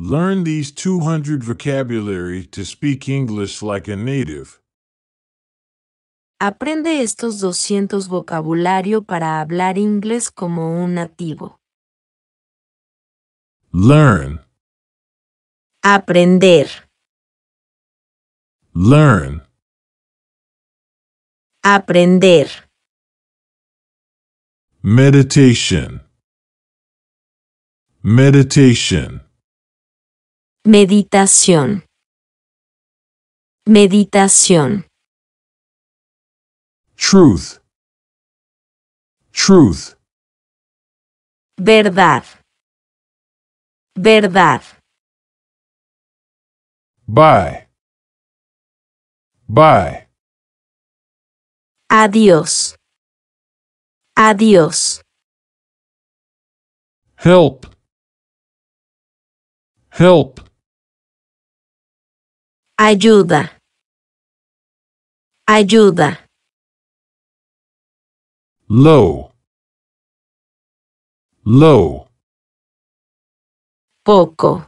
Learn these 200 vocabulary to speak English like a native. Aprende estos 200 vocabulario para hablar inglés como un nativo. Learn. Aprender. Learn. Aprender. Meditation. Meditation. Meditación. Meditación. Truth. Truth. Verdad. Verdad. Bye. Bye. Adiós. Adiós. Help. Help. Ayuda. Ayuda. Low. Low. Poco.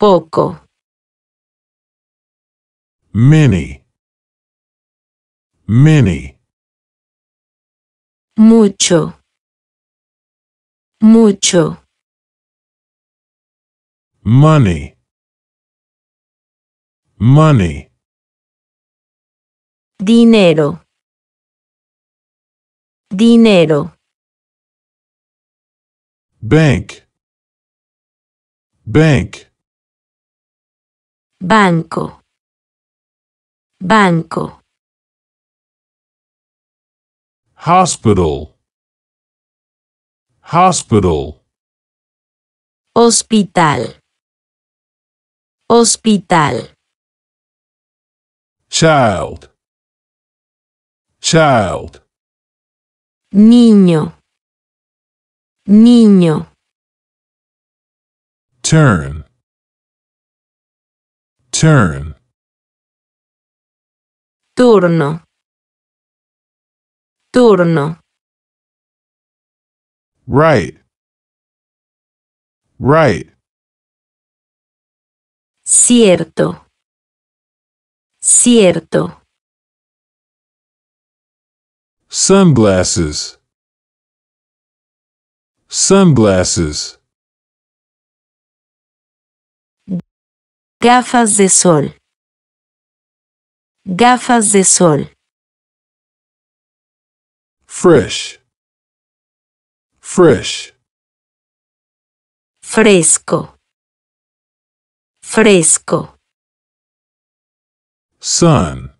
Poco. Many. Many. Mucho. Mucho. Money. Money. Dinero. Dinero. Bank. Bank. Banco. Banco. Hospital. Hospital. Hospital. Hospital child child niño niño turn turn turno turno right right cierto Cierto. Sunglasses. Sunglasses. Gafas de sol. Gafas de sol. Fresh. Fresh. Fresco. Fresco. sun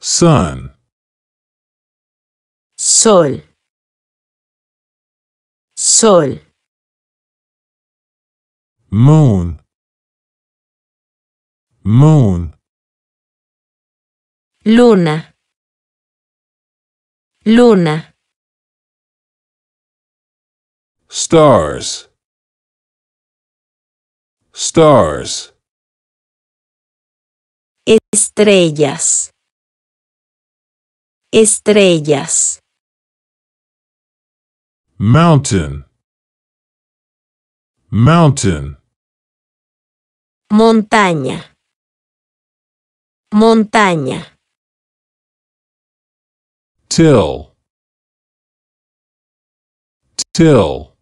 sun sol sol moon moon luna luna stars stars estrellas, estrellas. Mountain, mountain. Montaña, montaña. Till, till.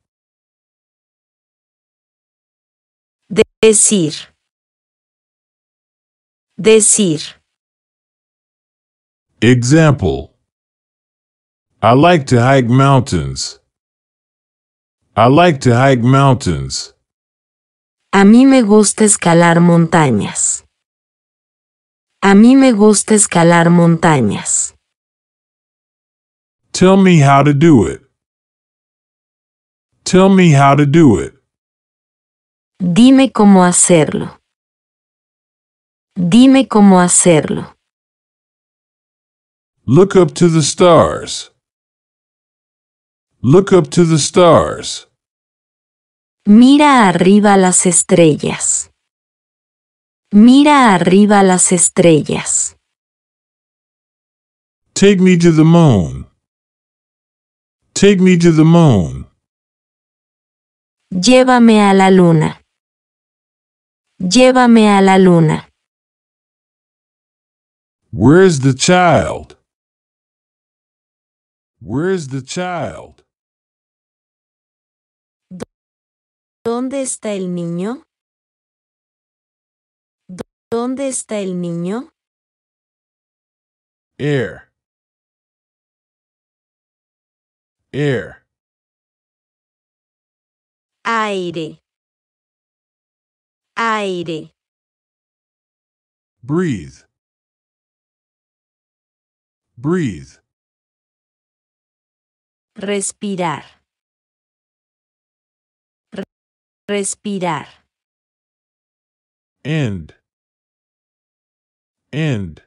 decir Decir. Example. I like to hike mountains. I like to hike mountains. A mí me gusta escalar montañas. A mí me gusta escalar montañas. Tell me how to do it. Tell me how to do it. Dime cómo hacerlo. Dime cómo hacerlo. Look up to the stars. Look up to the stars. Mira arriba las estrellas. Mira arriba las estrellas. Take me to the moon. Take me to the moon. Llévame a la luna. Llévame a la luna. Where's the child? Where's the child? ¿Dónde está el niño? ¿Dónde está el niño? Air. Air. Aire. Aire. Breathe. Breathe. Respirar. Respirar. End. End.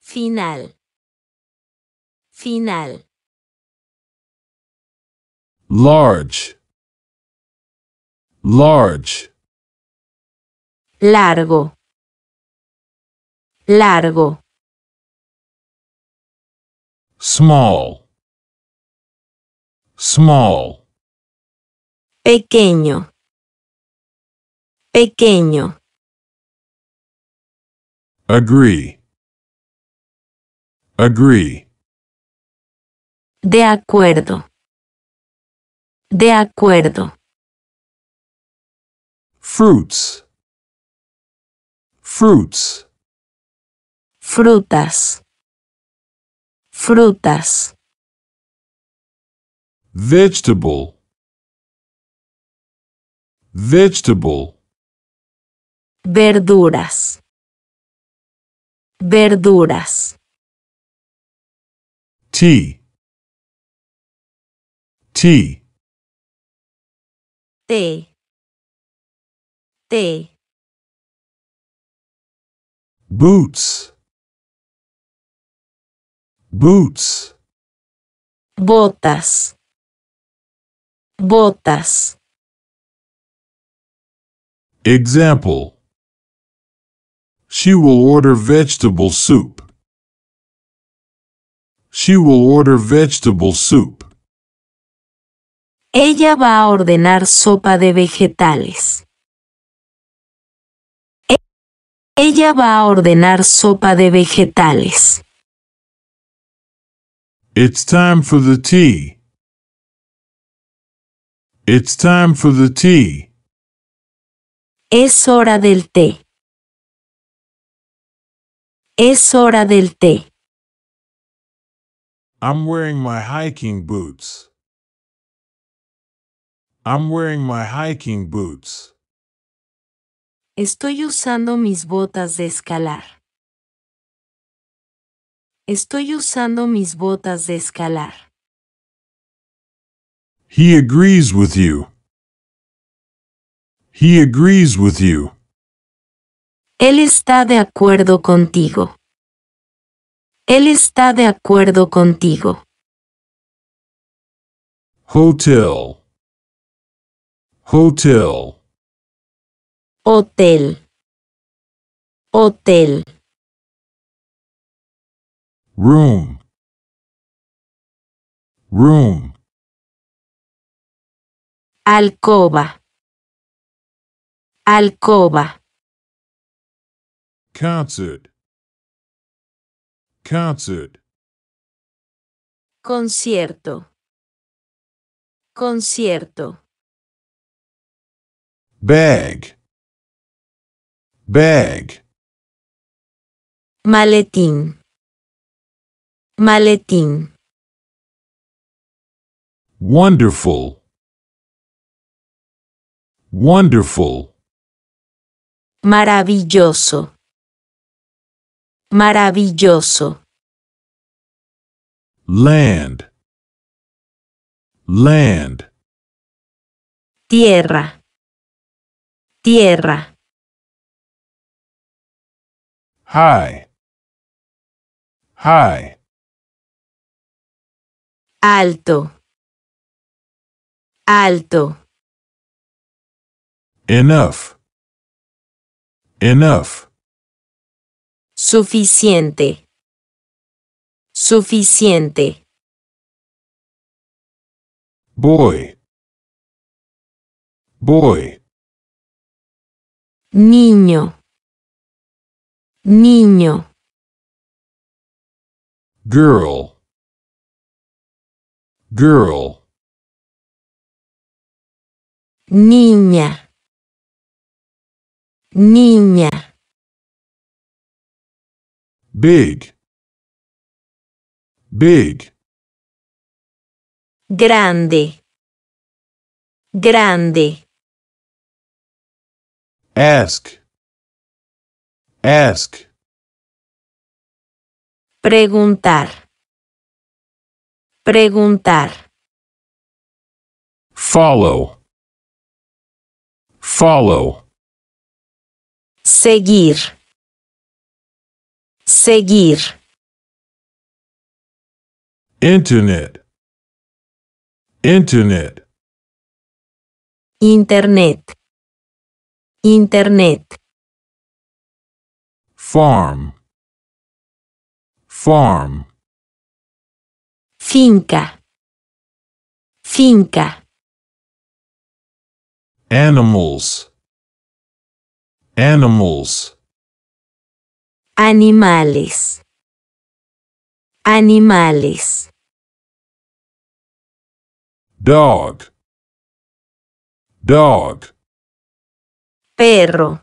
Final. Final. Large. Large. Largo. Largo small, small. Pequeño, pequeño. Agree, agree. De acuerdo, de acuerdo. Fruits, fruits. Frutas. Frutas. Vegetable. Vegetable. Verduras. Verduras. Tea. Tea. Té. Té. Boots. Boots. Botas. Botas. Example. She will order vegetable soup. She will order vegetable soup. Ella va a ordenar sopa de vegetales. Ella va a ordenar sopa de vegetales. It's time for the tea. It's time for the tea. Es hora del té. Es hora del té. I'm wearing my hiking boots. I'm wearing my hiking boots. Estoy usando mis botas de escalar. Estoy usando mis botas de escalar. He agrees with you. He agrees with you. Él está de acuerdo contigo. Él está de acuerdo contigo. Hotel. Hotel. Hotel. Hotel. room room alcoba alcoba concert concert concierto concierto bag bag maletín Maletín. Wonderful. Wonderful. Maravilloso. Maravilloso. Land. Land. Tierra. Tierra. Hi. Hi. alto, alto. Enough, enough. Suficiente, suficiente. Boy, boy. Niño, niño. Girl. Girl. Niña. Niña. Big. Big. Grande. Grande. Ask. Ask. Preguntar. Perguntar. Follow. Follow. Seguir. Seguir. Internet. Internet. Internet. Internet. Farm. Farm. Finca. Finca. Animals. Animals. Animales. Animales. Dog. Dog. Perro.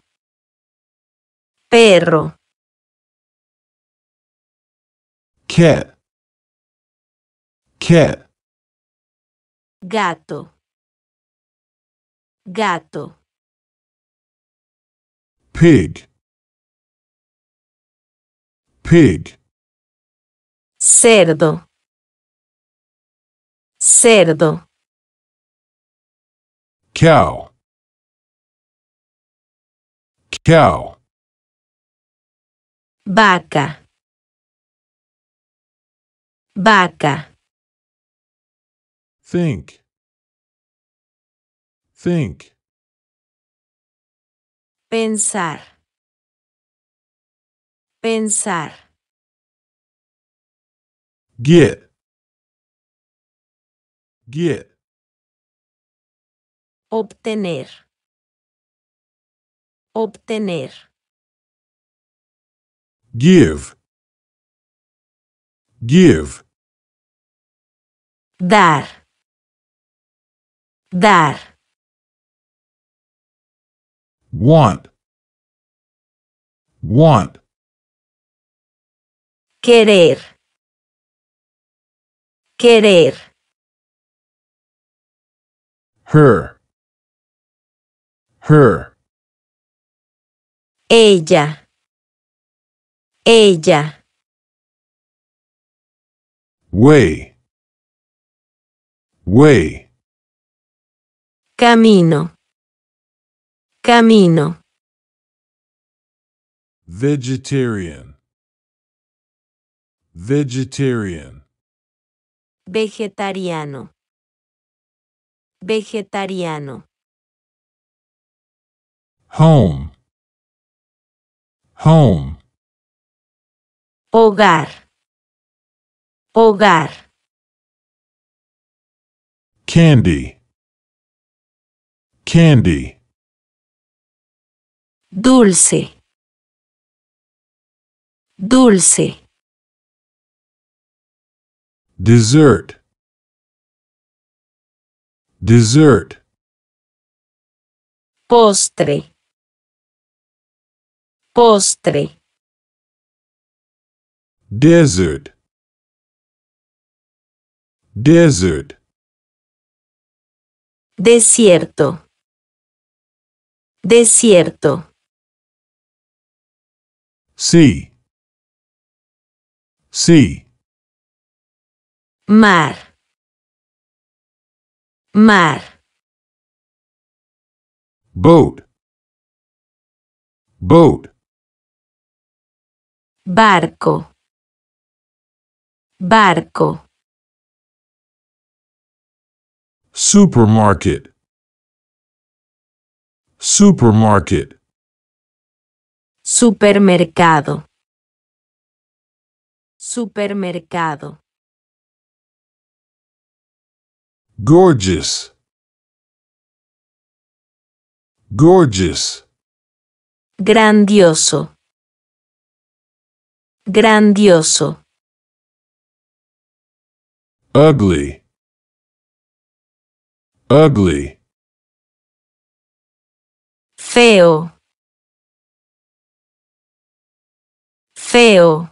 Perro. Cat cat gato gato pig pig cerdo cerdo cow cow vaca vaca think think pensar pensar get get obtener obtener give give dar Dar. Want. Want. Querer. Querer. Her. Her. Ella. Ella. Way. Way. Camino. Camino. Vegetarian. Vegetarian. Vegetariano. Vegetariano. Home. Home. Hogar. Hogar. Candy. Candy. Dulce. Dulce. Dessert. Dessert. Postre. Postre. Desert. Desert. Desierto. Desierto. Sí. Sí. Mar. Mar. Boat. Boat. Barco. Barco. Supermarket. Supermarket. Supermercado. Supermercado. Gorgeous. Gorgeous. Grandioso. Grandioso. Ugly. Ugly. Fail. Fail.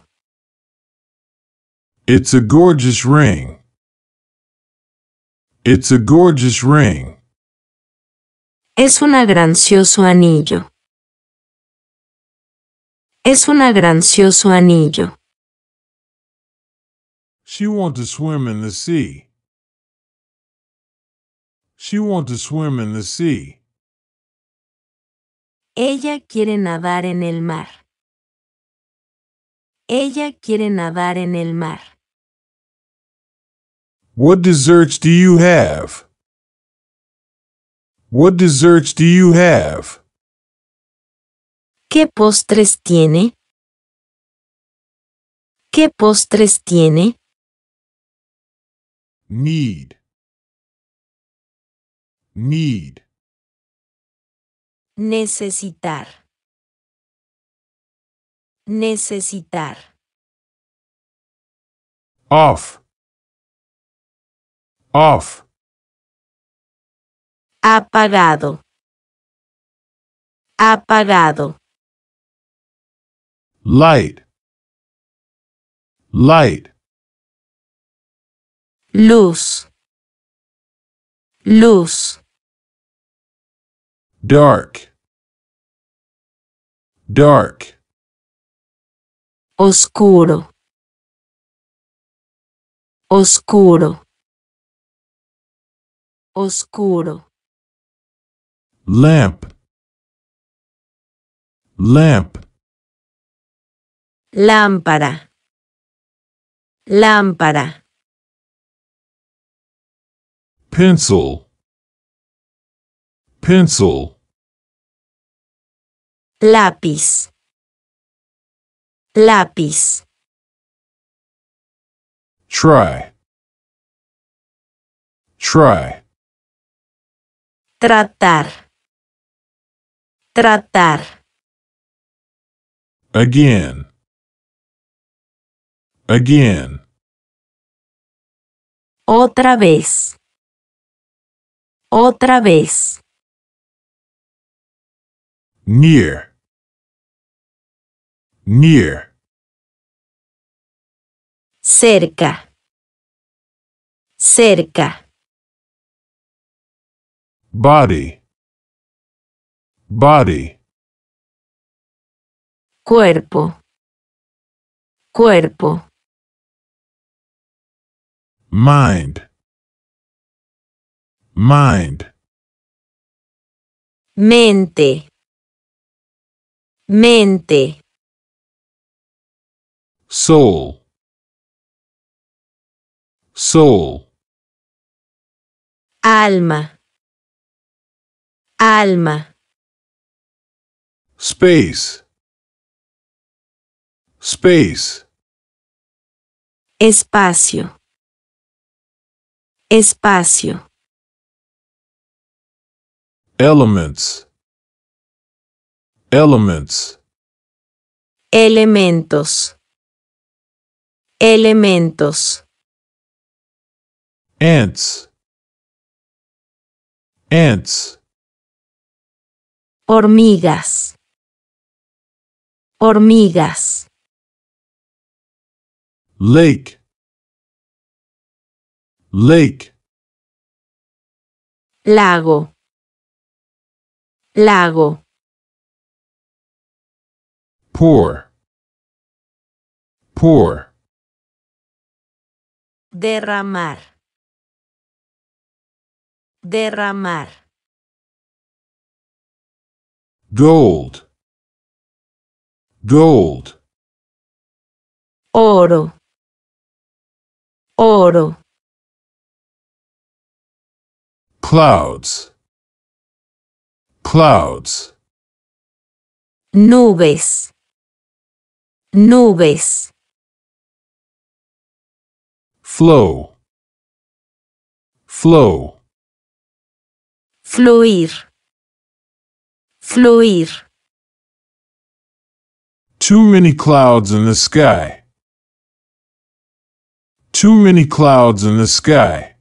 It's a gorgeous ring. It's a gorgeous ring. Es un gracioso anillo. Es un gracioso anillo. She want to swim in the sea. She want to swim in the sea. Ella quiere nadar en el mar. Ella quiere nadar en el mar. What desserts do you have? What desserts do you have? ¿Qué postres tiene? ¿Qué postres tiene? Need. Need. Necesitar. Necesitar. Off. Off. Apagado. Apagado. Light. Light. Luz. Luz. Dark. dark oscuro oscuro oscuro lamp lamp lámpara lámpara pencil pencil lápiz, lápiz. Try, try. Tratar, tratar. Again, again. Otra vez, otra vez. Near. Near. Cerca. Cerca. Body. Body. Cuerpo. Cuerpo. Mind. Mind. Mente. Mente soul soul alma alma space space espacio espacio elements elements elementos elementos ants ants hormigas hormigas lake lake lago lago poor poor derramar, derramar. Gold, gold. Oro, oro. Clouds, clouds. Nubes, nubes flow flow fluir fluir too many clouds in the sky too many clouds in the sky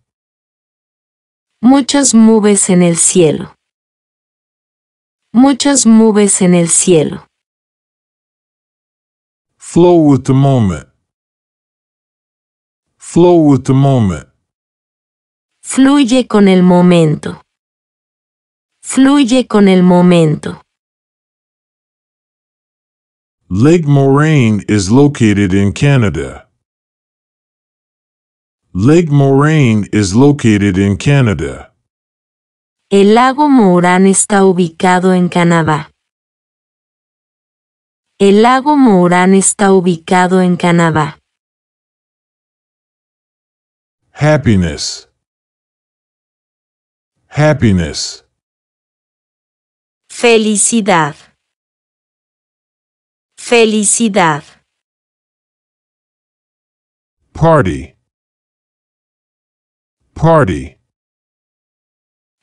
muchas nubes en el cielo muchas nubes en el cielo flow with the moment Flow with the moment. Fluye con el momento. Fluye con el momento. Lake Moraine is located in Canada. Lake Moraine is located in Canada. El lago Morán está ubicado en Canadá. El lago Morán está ubicado en Canadá. happiness happiness felicidad felicidad party party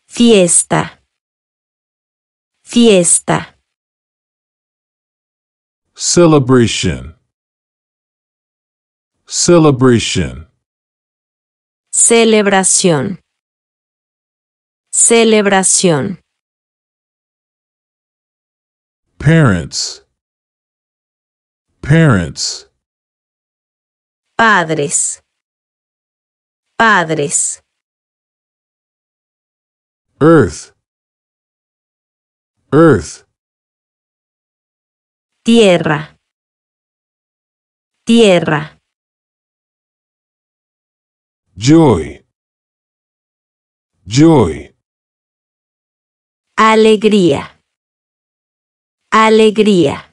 fiesta fiesta celebration celebration Celebración. Celebración. Parents. Parents. Padres. Padres. Earth. Earth. Tierra. Tierra. Joy. Joy. Alegría. Alegría.